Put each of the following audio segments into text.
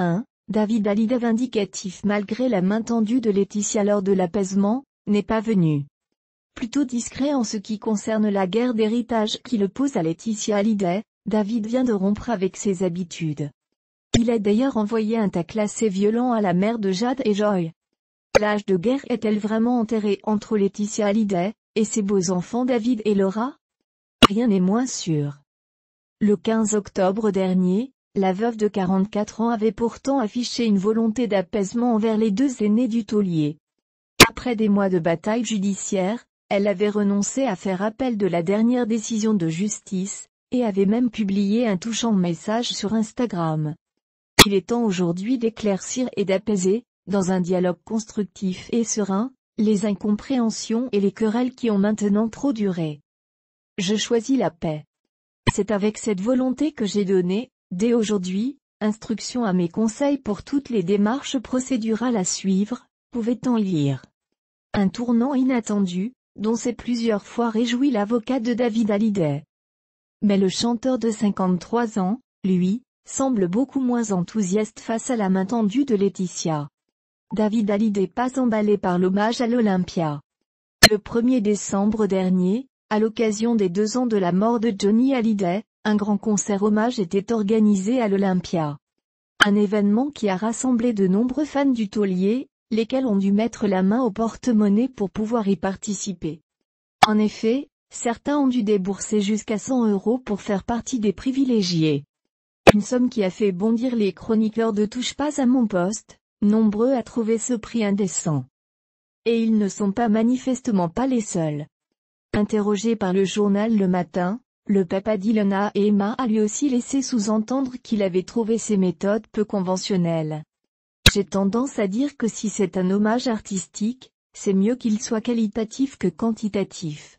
1. David Hallyday vindicatif malgré la main tendue de Laetitia lors de l'apaisement, n'est pas venu. Plutôt discret en ce qui concerne la guerre d'héritage qui le pose à Laetitia Hallyday, David vient de rompre avec ses habitudes. Il a d'ailleurs envoyé un tacle assez violent à la mère de Jade et Joy. L'âge de guerre est-elle vraiment enterré entre Laetitia Hallyday, et ses beaux-enfants David et Laura Rien n'est moins sûr. Le 15 octobre dernier, la veuve de 44 ans avait pourtant affiché une volonté d'apaisement envers les deux aînés du taulier. Après des mois de bataille judiciaire, elle avait renoncé à faire appel de la dernière décision de justice, et avait même publié un touchant message sur Instagram. Il est temps aujourd'hui d'éclaircir et d'apaiser, dans un dialogue constructif et serein, les incompréhensions et les querelles qui ont maintenant trop duré. Je choisis la paix. C'est avec cette volonté que j'ai donné, Dès aujourd'hui, instruction à mes conseils pour toutes les démarches procédurales à suivre, pouvait-on lire. Un tournant inattendu, dont s'est plusieurs fois réjoui l'avocat de David Hallyday. Mais le chanteur de 53 ans, lui, semble beaucoup moins enthousiaste face à la main tendue de Laetitia. David Hallyday pas emballé par l'hommage à l'Olympia. Le 1er décembre dernier, à l'occasion des deux ans de la mort de Johnny Hallyday, un grand concert hommage était organisé à l'Olympia. Un événement qui a rassemblé de nombreux fans du taulier, lesquels ont dû mettre la main au porte-monnaie pour pouvoir y participer. En effet, certains ont dû débourser jusqu'à 100 euros pour faire partie des privilégiés. Une somme qui a fait bondir les chroniqueurs de Touche pas à mon poste, nombreux à trouver ce prix indécent. Et ils ne sont pas manifestement pas les seuls. Interrogé par le journal Le Matin, le papa d'Ilona et Emma a lui aussi laissé sous-entendre qu'il avait trouvé ses méthodes peu conventionnelles. J'ai tendance à dire que si c'est un hommage artistique, c'est mieux qu'il soit qualitatif que quantitatif.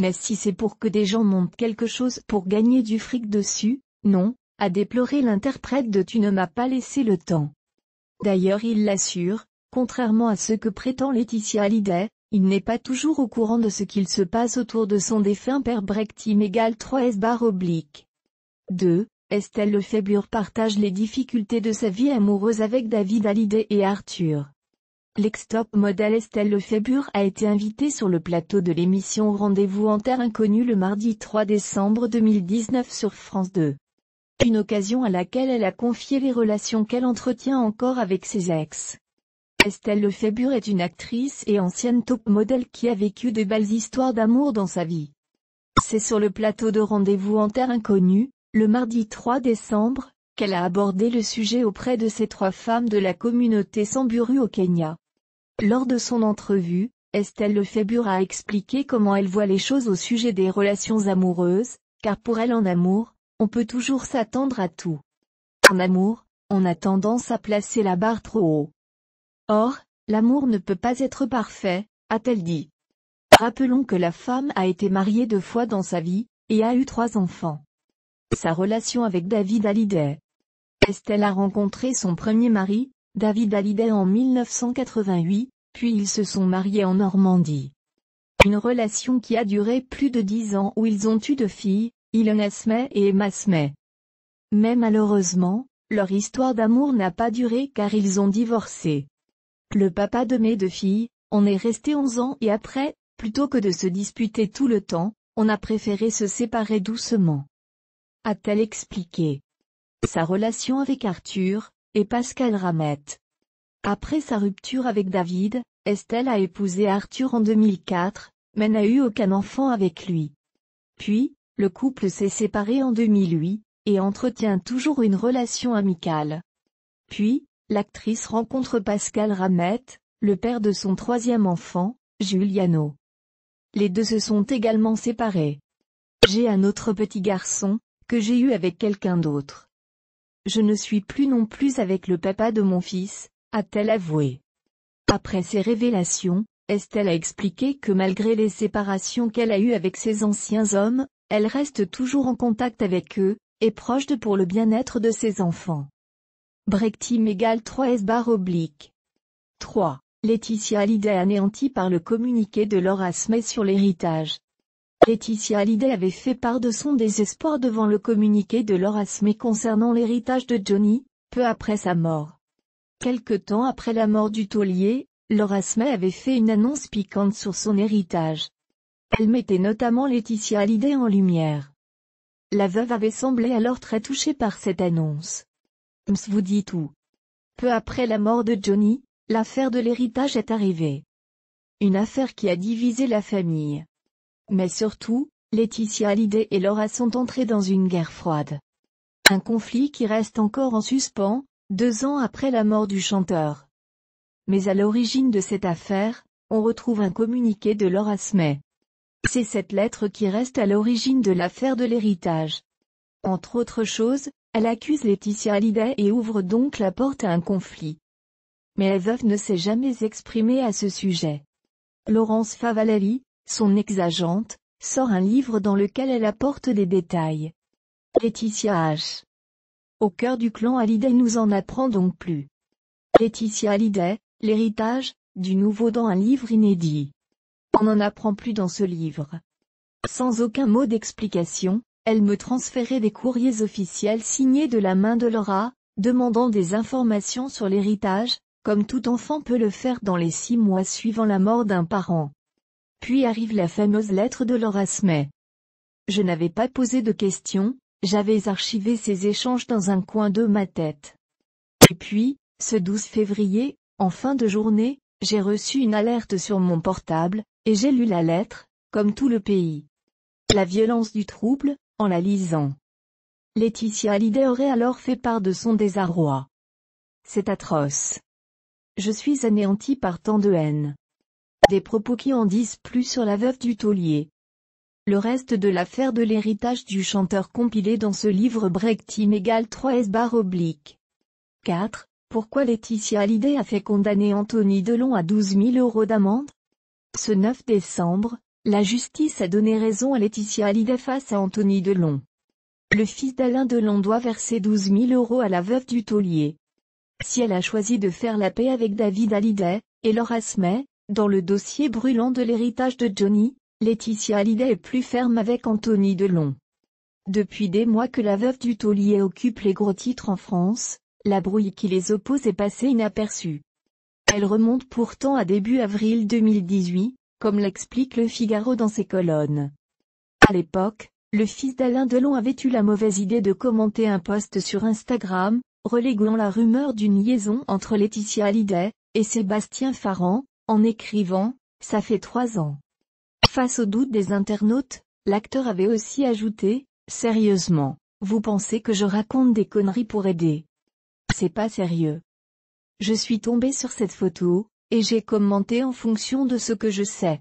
Mais si c'est pour que des gens montent quelque chose pour gagner du fric dessus, non, a déploré l'interprète de Tu ne m'as pas laissé le temps. D'ailleurs il l'assure, contrairement à ce que prétend Laetitia Hallyday, il n'est pas toujours au courant de ce qu'il se passe autour de son défunt père Brechtim égale 3 S bar oblique. 2. Estelle Lefebvre partage les difficultés de sa vie amoureuse avec David Hallyday et Arthur. L'ex-top modèle Estelle Lefebvre a été invitée sur le plateau de l'émission Rendez-vous en Terre Inconnue le mardi 3 décembre 2019 sur France 2. Une occasion à laquelle elle a confié les relations qu'elle entretient encore avec ses ex. Estelle Lefebvre est une actrice et ancienne top modèle qui a vécu de belles histoires d'amour dans sa vie. C'est sur le plateau de Rendez-vous en Terre Inconnue, le mardi 3 décembre, qu'elle a abordé le sujet auprès de ces trois femmes de la communauté Samburu au Kenya. Lors de son entrevue, Estelle Lefebvre a expliqué comment elle voit les choses au sujet des relations amoureuses, car pour elle en amour, on peut toujours s'attendre à tout. En amour, on a tendance à placer la barre trop haut. Or, l'amour ne peut pas être parfait, a-t-elle dit. Rappelons que la femme a été mariée deux fois dans sa vie, et a eu trois enfants. Sa relation avec David Hallyday. Estelle a rencontré son premier mari, David Hallyday en 1988, puis ils se sont mariés en Normandie. Une relation qui a duré plus de dix ans où ils ont eu deux filles, Ilona et Emma Smey. Mais malheureusement, leur histoire d'amour n'a pas duré car ils ont divorcé. Le papa de mes deux filles, on est resté 11 ans et après, plutôt que de se disputer tout le temps, on a préféré se séparer doucement. A-t-elle expliqué sa relation avec Arthur et Pascal Ramette. Après sa rupture avec David, Estelle a épousé Arthur en 2004, mais n'a eu aucun enfant avec lui. Puis, le couple s'est séparé en 2008, et entretient toujours une relation amicale. Puis, l'actrice rencontre Pascal Ramette, le père de son troisième enfant, Juliano. Les deux se sont également séparés. J'ai un autre petit garçon, que j'ai eu avec quelqu'un d'autre. Je ne suis plus non plus avec le papa de mon fils, a-t-elle avoué. Après ces révélations, Estelle a expliqué que malgré les séparations qu'elle a eues avec ses anciens hommes, elle reste toujours en contact avec eux, et proche de pour le bien-être de ses enfants. Brectim égale 3S barre oblique. 3. Laetitia Hallyday anéantie par le communiqué de Laura Smith sur l'héritage. Laetitia Hallyday avait fait part de son désespoir devant le communiqué de Laura Smith concernant l'héritage de Johnny, peu après sa mort. Quelque temps après la mort du taulier, Laura Smith avait fait une annonce piquante sur son héritage. Elle mettait notamment Laetitia Hallyday en lumière. La veuve avait semblé alors très touchée par cette annonce vous dit tout. Peu après la mort de Johnny, l'affaire de l'héritage est arrivée. Une affaire qui a divisé la famille. Mais surtout, Laetitia Hallyday et Laura sont entrées dans une guerre froide. Un conflit qui reste encore en suspens, deux ans après la mort du chanteur. Mais à l'origine de cette affaire, on retrouve un communiqué de Laura Smith. C'est cette lettre qui reste à l'origine de l'affaire de l'héritage. Entre autres choses, elle accuse Laetitia Hallyday et ouvre donc la porte à un conflit. Mais la veuve ne s'est jamais exprimée à ce sujet. Laurence Favalali, son ex-agente, sort un livre dans lequel elle apporte des détails. Laetitia H. Au cœur du clan Hallyday nous en apprend donc plus. Laetitia Hallyday, l'héritage, du nouveau dans un livre inédit. On n'en apprend plus dans ce livre. Sans aucun mot d'explication, elle me transférait des courriers officiels signés de la main de Laura, demandant des informations sur l'héritage, comme tout enfant peut le faire dans les six mois suivant la mort d'un parent. Puis arrive la fameuse lettre de Laura Smith. Je n'avais pas posé de questions, j'avais archivé ces échanges dans un coin de ma tête. Et puis, ce 12 février, en fin de journée, j'ai reçu une alerte sur mon portable, et j'ai lu la lettre, comme tout le pays. La violence du trouble, en la lisant. Laetitia Hallyday aurait alors fait part de son désarroi. C'est atroce. Je suis anéanti par tant de haine. Des propos qui en disent plus sur la veuve du taulier. Le reste de l'affaire de l'héritage du chanteur compilé dans ce livre Team égale 3 S barre oblique. 4. Pourquoi Laetitia Hallyday a fait condamner Anthony Delon à 12 000 euros d'amende Ce 9 décembre, la justice a donné raison à Laetitia Hallyday face à Anthony Delon. Le fils d'Alain Delon doit verser 12 000 euros à la veuve du taulier. Si elle a choisi de faire la paix avec David Hallyday, et Laura asmet, dans le dossier brûlant de l'héritage de Johnny, Laetitia Hallyday est plus ferme avec Anthony Delon. Depuis des mois que la veuve du taulier occupe les gros titres en France, la brouille qui les oppose est passée inaperçue. Elle remonte pourtant à début avril 2018, comme l'explique le Figaro dans ses colonnes. À l'époque, le fils d'Alain Delon avait eu la mauvaise idée de commenter un post sur Instagram, reléguant la rumeur d'une liaison entre Laetitia Hallyday et Sébastien Farran, en écrivant « Ça fait trois ans ». Face aux doutes des internautes, l'acteur avait aussi ajouté « Sérieusement, vous pensez que je raconte des conneries pour aider C'est pas sérieux. Je suis tombé sur cette photo, et j'ai commenté en fonction de ce que je sais.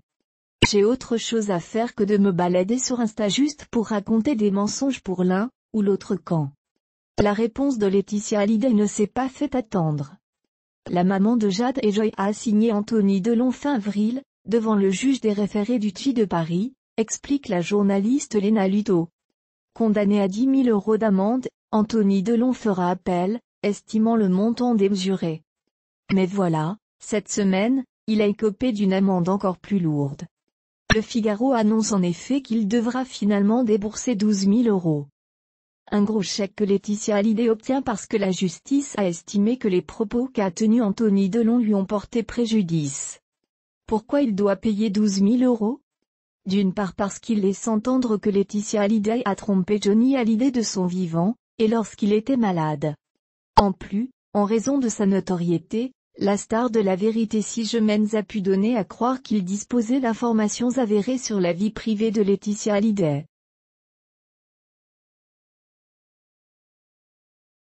J'ai autre chose à faire que de me balader sur Insta juste pour raconter des mensonges pour l'un, ou l'autre camp. La réponse de Laetitia Hallyday ne s'est pas fait attendre. La maman de Jade et Joy a signé Anthony Delon fin avril, devant le juge des référés du TI de Paris, explique la journaliste Léna Luto. Condamné à 10 000 euros d'amende, Anthony Delon fera appel, estimant le montant démesuré. Mais voilà, cette semaine, il a écopé d'une amende encore plus lourde. Le Figaro annonce en effet qu'il devra finalement débourser 12 000 euros. Un gros chèque que Laetitia Hallyday obtient parce que la justice a estimé que les propos qu'a tenus Anthony Delon lui ont porté préjudice. Pourquoi il doit payer 12 000 euros D'une part parce qu'il laisse entendre que Laetitia Hallyday a trompé Johnny Hallyday de son vivant, et lorsqu'il était malade. En plus, en raison de sa notoriété, la star de la vérité si je m'en a pu donner à croire qu'il disposait d'informations avérées sur la vie privée de Laetitia Hallyday.